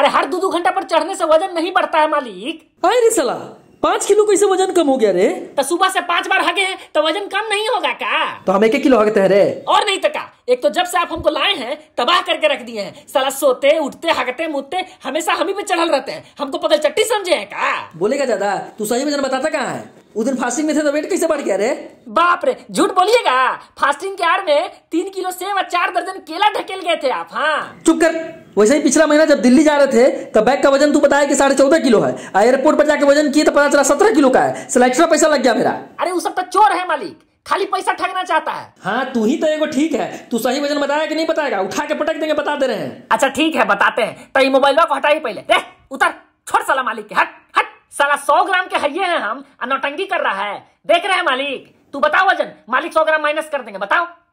अरे हर दो दो घंटा पर चढ़ने से वजन नहीं बढ़ता है मालिक रे सला पाँच किलो कैसे वजन कम हो गया रे तो सुबह से पाँच बार हगे हैं तो वजन कम नहीं होगा का तो हम एक एक किलो हगते तो हैं रे और नहीं तो का एक तो जब से आप हमको लाए हैं तबाह करके रख दिए हैं सला सोते उठते हगते मुतते हमेशा हम ही पे चढ़ल रहते हैं हमको पगल चट्टी समझे है का बोलेगा दादा तू सही वजन बताता कहाँ है उस दिन फास्टिंग में थे तो वेट कैसे बढ़ गया रे बाप रे झूठ बोलिएगा फास्टिंग के आड़ में तीन किलो सेब और चार दर्जन केला ढकेल गए थे आप हाँ चुप कर वैसे ही पिछला महीना जब दिल्ली जा रहे थे तब बैग का वजन तू बताया कि साढ़े चौदह किलो है एयरपोर्ट पर जाके वजन किए तो पता चला सत्रह किलो का है सिलेक्शन पैसा लग गया मेरा अरे उस सब तो चोर है मालिक खाली पैसा ठगना चाहता है हाँ तू ही तो एगो ठीक है तू सही वजन बताया कि नहीं बताएगा उठा के पटक देंगे बता दे रहे हैं अच्छा ठीक है बताते हैं तो मोबाइल को हटाई पहले उतर छोड़ साला मालिक के हट भैया है हम नौटंकी कर रहा है देख रहे हैं मालिक तू बताओ वजन मालिक सौ ग्राम माइनस कर देंगे बताओ